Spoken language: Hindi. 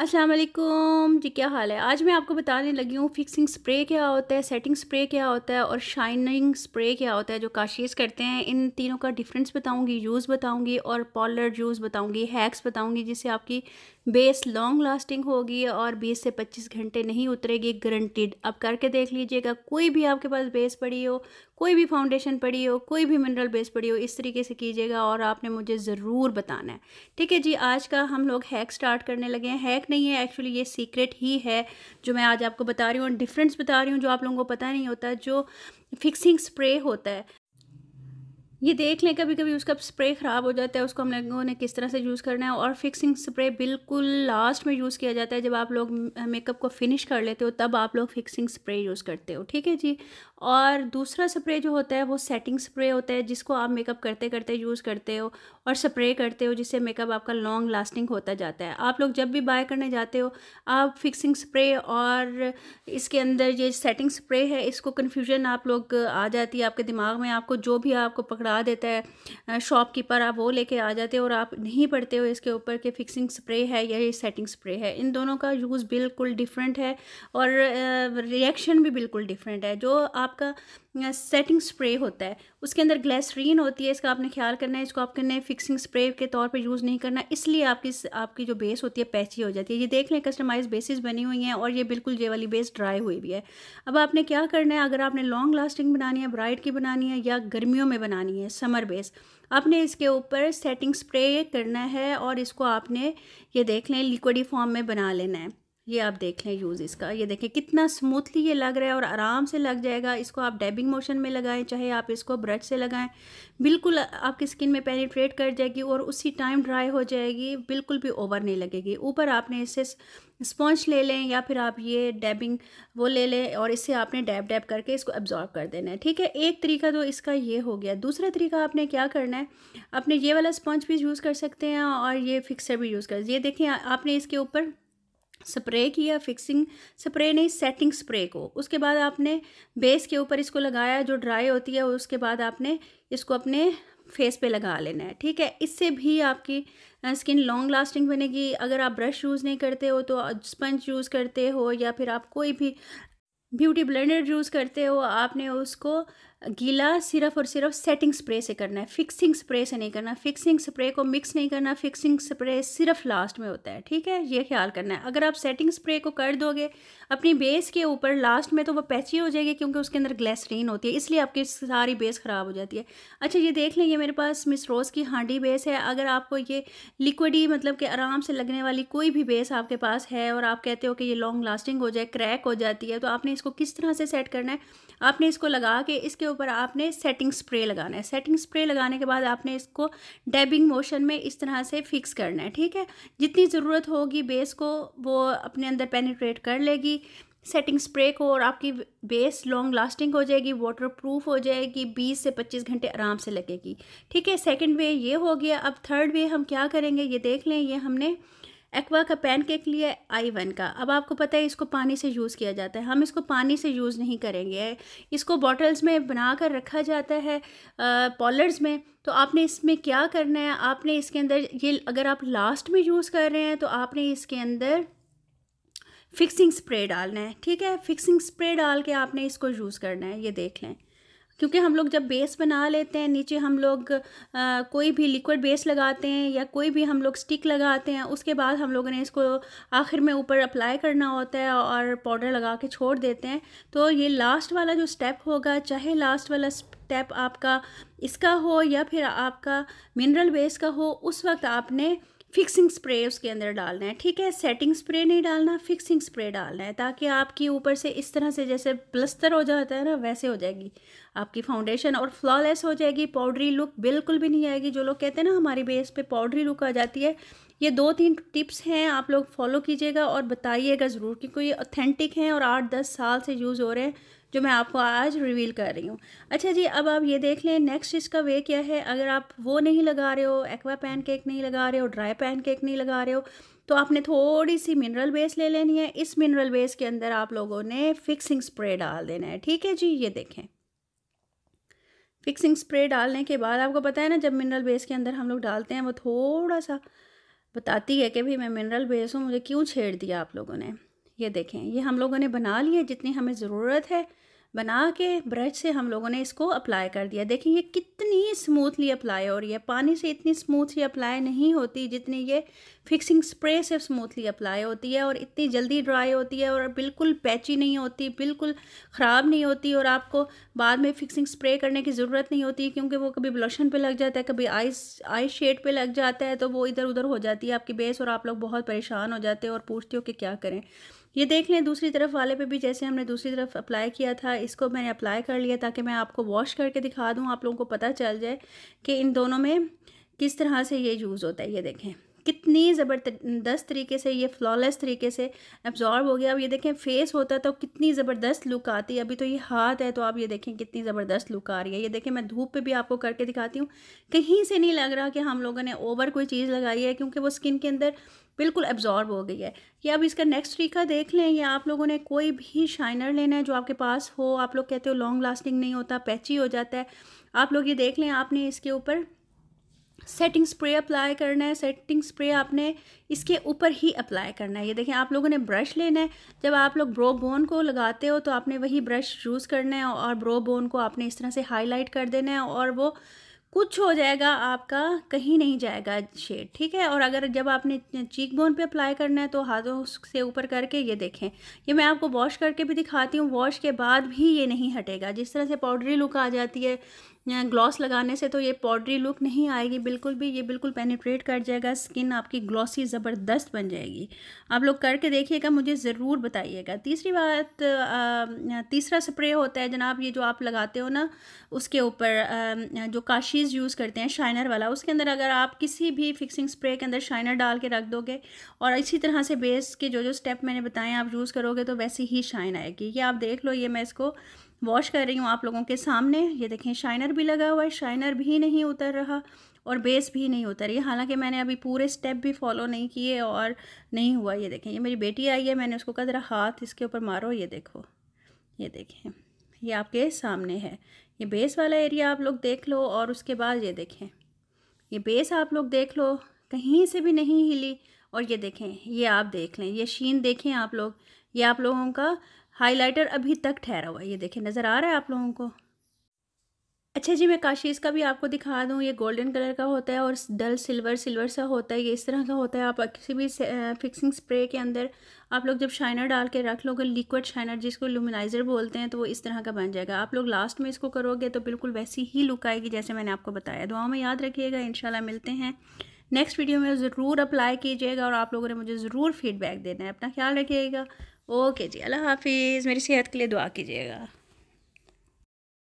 अस्सलाम वालेकुम जी क्या हाल है आज मैं आपको बताने लगी हूँ फिक्सिंग स्प्रे क्या होता है सेटिंग स्प्रे क्या होता है और शाइनिंग स्प्रे क्या होता है जो काशीज़ करते हैं इन तीनों का डिफरेंस बताऊँगी यूज़ बताऊँगी और पॉलर यूज़ बताऊँगी हैक्स बताऊँगी जिससे आपकी बेस लॉन्ग लास्टिंग होगी और 20 से 25 घंटे नहीं उतरेगी गारंटीड आप करके देख लीजिएगा कोई भी आपके पास बेस पड़ी हो कोई भी फाउंडेशन पड़ी हो कोई भी मिनरल बेस पड़ी हो इस तरीके से कीजिएगा और आपने मुझे ज़रूर बताना है ठीक है जी आज का हम लोग हैक स्टार्ट करने लगे हैं हैक नहीं है एक्चुअली ये सीक्रेट ही है जो मैं आज आपको बता रही हूँ डिफरेंस बता रही हूँ जो आप लोगों को पता नहीं होता जो फिक्सिंग स्प्रे होता है ये देख लें कभी कभी उसका स्प्रे ख़राब हो जाता है उसको हम लोगों ने किस तरह से यूज़ करना है और फिक्सिंग स्प्रे बिल्कुल लास्ट में यूज़ किया जाता है जब आप लोग मेकअप को फिनिश कर लेते हो तब आप लोग फिक्सिंग स्प्रे यूज़ करते हो ठीक है जी और दूसरा स्प्रे जो होता है वो सेटिंग स्प्रे होता है जिसको आप मेकअप करते करते यूज़ करते हो और स्प्रे करते हो जिससे मेकअप आपका लॉन्ग लास्टिंग होता जाता है आप लोग जब भी बाय करने जाते हो आप फिक्सिंग स्प्रे और इसके अंदर ये सेटिंग स्प्रे है इसको कन्फ्यूजन आप लोग आ जाती है आपके दिमाग में आपको जो भी आपको पकड़ा देता है शॉपकीपर आप वो लेके आ जाते हो और आप नहीं पढ़ते हो इसके ऊपर के फिक्सिंग स्प्रे है या ये सेटिंग स्प्रे है इन दोनों का यूज़ बिल्कुल डिफरेंट है और रिएक्शन भी बिल्कुल डिफरेंट है जो आपका सेटिंग स्प्रे होता है उसके अंदर ग्लैसरीन होती है इसका आपने ख्याल करना है इसको आप करना है फिक्सिंग स्प्रे के तौर पर यूज़ नहीं करना इसलिए आपकी आपकी जो बेस होती है पैची हो जाती है ये देख लें कस्टमाइज बेसिस बनी हुई हैं और ये बिल्कुल ये वाली बेस ड्राई हुई भी है अब आपने क्या करना है अगर आपने लॉन्ग लास्टिंग बनानी है ब्राइट की बनानी है या गर्मियों में बनानी है समर बेस आपने इसके ऊपर सेटिंग स्प्रे करना है और इसको आपने ये देख लें लिक्विडी फॉर्म में बना लेना है ये आप देख लें यूज़ इसका ये देखें कितना स्मूथली ये लग रहा है और आराम से लग जाएगा इसको आप डैबिंग मोशन में लगाएं चाहे आप इसको ब्रश से लगाएं बिल्कुल आपकी स्किन में पेनिट्रेट कर जाएगी और उसी टाइम ड्राई हो जाएगी बिल्कुल भी ओवर नहीं लगेगी ऊपर आपने इससे स्पॉन्ज ले लें या फिर आप ये डैबिंग वो ले लें और इससे आपने डैब डैब करके इसको एब्जॉर्ब कर देना है ठीक है एक तरीका तो इसका ये हो गया दूसरा तरीका आपने क्या करना है आपने ये वाला स्पॉन्ज भी यूज़ कर सकते हैं और ये फिक्सर भी यूज़ कर ये देखें आपने इसके ऊपर स्प्रे किया फिक्सिंग स्प्रे नहीं सेटिंग स्प्रे को उसके बाद आपने बेस के ऊपर इसको लगाया जो ड्राई होती है उसके बाद आपने इसको अपने फेस पे लगा लेना है ठीक है इससे भी आपकी स्किन लॉन्ग लास्टिंग बनेगी अगर आप ब्रश यूज़ नहीं करते हो तो स्पंज यूज़ करते हो या फिर आप कोई भी ब्यूटी ब्लेंडर यूज़ करते हो आपने उसको गीला सिर्फ और सिर्फ सेटिंग स्प्रे से करना है फिक्सिंग स्प्रे से नहीं करना फिक्सिंग स्प्रे को मिक्स नहीं करना फिक्सिंग स्प्रे सिर्फ लास्ट में होता है ठीक है ये ख्याल करना है अगर आप सेटिंग स्प्रे को कर दोगे अपनी बेस के ऊपर लास्ट में तो वो पैची हो जाएगी क्योंकि उसके अंदर ग्लेसरीन होती है इसलिए आपकी सारी बेस ख़राब हो जाती है अच्छा ये देख लेंगे मेरे पास मिस रोज़ की हांडी बेस है अगर आपको ये लिक्विडी मतलब कि आराम से लगने वाली कोई भी बेस आपके पास है और आप कहते हो कि ये लॉन्ग लास्टिंग हो जाए क्रैक हो जाती है तो आपने इसको किस तरह से सेट करना है आपने इसको लगा के इसके ऊपर आपने सेटिंग स्प्रे लगाना है सेटिंग स्प्रे लगाने के बाद आपने इसको डैबिंग मोशन में इस तरह से फिक्स करना है ठीक है जितनी ज़रूरत होगी बेस को वो अपने अंदर पेनिट्रेट कर लेगी सेटिंग स्प्रे को और आपकी बेस लॉन्ग लास्टिंग हो जाएगी वाटर प्रूफ हो जाएगी 20 से 25 घंटे आराम से लगेगी ठीक है सेकंड वे ये हो गया अब थर्ड वे हम क्या करेंगे ये देख लें ये हमने एक्वा का पैनकेक लिया आई वन का अब आपको पता है इसको पानी से यूज़ किया जाता है हम इसको पानी से यूज़ नहीं करेंगे इसको बॉटल्स में बना कर रखा जाता है पॉलर्स में तो आपने इसमें क्या करना है आपने इसके अंदर ये अगर आप लास्ट में यूज़ कर रहे हैं तो आपने इसके अंदर फिक्सिंग स्प्रे डालना है ठीक है फिक्सिंग स्प्रे डाल के आपने इसको यूज़ करना है ये देख लें क्योंकि हम लोग जब बेस बना लेते हैं नीचे हम लोग आ, कोई भी लिक्विड बेस लगाते हैं या कोई भी हम लोग स्टिक लगाते हैं उसके बाद हम लोगों ने इसको आखिर में ऊपर अप्लाई करना होता है और पाउडर लगा के छोड़ देते हैं तो ये लास्ट वाला जो स्टेप होगा चाहे लास्ट वाला स्टेप आपका इसका हो या फिर आपका मिनरल बेस का हो उस वक्त आपने फिक्सिंग स्प्रे उसके अंदर डालना है ठीक है सेटिंग स्प्रे नहीं डालना फिक्सिंग स्प्रे डालना है ताकि आपके ऊपर से इस तरह से जैसे प्लस्तर हो जाता है ना वैसे हो जाएगी आपकी फाउंडेशन और फ्लॉलेस हो जाएगी पाउडरी लुक बिल्कुल भी नहीं आएगी जो लोग कहते हैं ना हमारी बेस पर पाउडरी लुक आ जाती है ये दो तीन टिप्स हैं आप लोग फॉलो कीजिएगा और बताइएगा ज़रूर क्योंकि ये ऑथेंटिक हैं और आठ दस साल से यूज़ हो रहे हैं जो मैं आपको आज रिवील कर रही हूँ अच्छा जी अब आप ये देख लें नेक्स्ट इसका वे क्या है अगर आप वो नहीं लगा रहे हो एक्वा पैन केक नहीं लगा रहे हो ड्राई पैन केक नहीं लगा रहे हो तो आपने थोड़ी सी मिनरल बेस ले लेनी है इस मिनरल बेस के अंदर आप लोगों ने फिक्सिंग स्प्रे डाल देना है ठीक है जी ये देखें फिक्सिंग स्प्रे डालने के बाद आपको पता है ना जब मिनरल बेस के अंदर हम लोग डालते हैं वो थोड़ा सा बताती है कि भाई मैं मिनरल बेस हूँ मुझे क्यों छेड़ दिया आप लोगों ने ये देखें ये हम लोगों ने बना लिए जितनी हमें ज़रूरत है बना के ब्रश से हम लोगों ने इसको अप्लाई कर दिया देखिए ये कितनी स्मूथली अप्लाई हो रही है पानी से इतनी स्मूथली अप्लाई नहीं होती जितनी ये फिक्सिंग स्प्रे से स्मूथली अप्लाई होती है और इतनी जल्दी ड्राई होती है और बिल्कुल पैची नहीं होती बिल्कुल ख़राब नहीं होती और आपको बाद में फिक्सिंग स्प्रे करने की ज़रूरत नहीं होती क्योंकि वो कभी ब्लशन पर लग जाता है कभी आइस आई शेड पर लग जाता है तो वो इधर उधर हो जाती है आपकी बेस और आप लोग बहुत परेशान हो जाते हो और पूछते हो कि क्या करें ये देख लें दूसरी तरफ वाले पे भी जैसे हमने दूसरी तरफ अप्लाई किया था इसको मैंने अप्लाई कर लिया ताकि मैं आपको वॉश करके दिखा दूँ आप लोगों को पता चल जाए कि इन दोनों में किस तरह से ये यूज़ होता है ये देखें कितनी ज़बरदस्त तरीके से ये फ्लॉलेस तरीके से एब्जॉर्ब हो गया अब ये देखें फेस होता तो कितनी ज़बरदस्त लुक आती है अभी तो ये हाथ है तो आप ये देखें कितनी ज़बरदस्त लुक आ रही है ये देखें मैं धूप पे भी आपको करके दिखाती हूँ कहीं से नहीं लग रहा कि हम लोगों ने ओवर कोई चीज़ लगाई है क्योंकि वो स्किन के अंदर बिल्कुल एब्जॉर्ब हो गई है या अब इसका नेक्स्ट तरीका देख लें या आप लोगों ने कोई भी शाइनर लेना है जो आपके पास हो आप लोग कहते हो लॉन्ग लास्टिंग नहीं होता पैची हो जाता है आप लोग ये देख लें आपने इसके ऊपर सेटिंग स्प्रे अप्लाई करना है सेटिंग स्प्रे आपने इसके ऊपर ही अप्लाई करना है ये देखें आप लोगों ने ब्रश लेना है जब आप लोग ब्रो बोन को लगाते हो तो आपने वही ब्रश यूज़ करना है और ब्रो बोन को आपने इस तरह से हाईलाइट कर देना है और वो कुछ हो जाएगा आपका कहीं नहीं जाएगा शेड ठीक है और अगर जब आपने चीक बोन पर अप्लाई करना है तो हाथों से ऊपर करके ये देखें ये मैं आपको वॉश करके भी दिखाती हूँ वॉश के बाद भी ये नहीं हटेगा जिस तरह से पाउडरी लुक आ जाती है ग्लॉस लगाने से तो ये पाउडरी लुक नहीं आएगी बिल्कुल भी ये बिल्कुल पेनिट्रेट कर जाएगा स्किन आपकी ग्लॉसी ज़बरदस्त बन जाएगी आप लोग करके देखिएगा मुझे ज़रूर बताइएगा तीसरी बात तीसरा स्प्रे होता है जनाब ये जो आप लगाते हो ना उसके ऊपर जो काशीज़ यूज़ करते हैं शाइनर वाला उसके अंदर अगर आप किसी भी फिक्सिंग स्प्रे के अंदर शाइनर डाल के रख दोगे और इसी तरह से बेस के जो जो स्टेप मैंने बताएं आप यूज़ करोगे तो वैसी ही शाइन आएगी ये आप देख लो ये मैं इसको वॉश कर रही हूँ आप लोगों के सामने ये देखें शाइनर भी लगा हुआ है शाइनर भी नहीं उतर रहा और बेस भी नहीं उतर रही हालांकि मैंने अभी पूरे स्टेप भी फॉलो नहीं किए और नहीं हुआ ये देखें ये मेरी बेटी आई है मैंने उसको कहा ज़रा हाथ इसके ऊपर मारो ये देखो ये देखें ये आपके सामने है ये बेस वाला एरिया आप लोग देख लो और उसके बाद ये देखें ये बेस आप लोग देख लो कहीं से भी नहीं हिली और ये देखें ये आप देख लें ये शीन देखें आप लोग ये आप लोगों का हाइलाइटर अभी तक ठहरा हुआ है ये देखें नज़र आ रहा है आप लोगों को अच्छा जी मैं काशी इसका भी आपको दिखा दूँ ये गोल्डन कलर का होता है और डल सिल्वर सिल्वर सा होता है ये इस तरह का होता है आप किसी भी फिक्सिंग स्प्रे के अंदर आप लोग जब शाइनर डाल के रख लोगे लिक्विड शाइनर जिसको लुमिनाइज़र बोलते हैं तो वो इस तरह का बन जाएगा आप लोग लास्ट में इसको करोगे तो बिल्कुल वैसी ही लुक आएगी जैसे मैंने आपको बताया दुआओं में याद रखिएगा इन मिलते हैं नेक्स्ट वीडियो में ज़रूर अप्लाई कीजिएगा और आप लोगों ने मुझे ज़रूर फीडबैक देना है अपना ख्याल रखिएगा ओके जी अल्लाह हाफिज़ मेरी सेहत के लिए दुआ कीजिएगा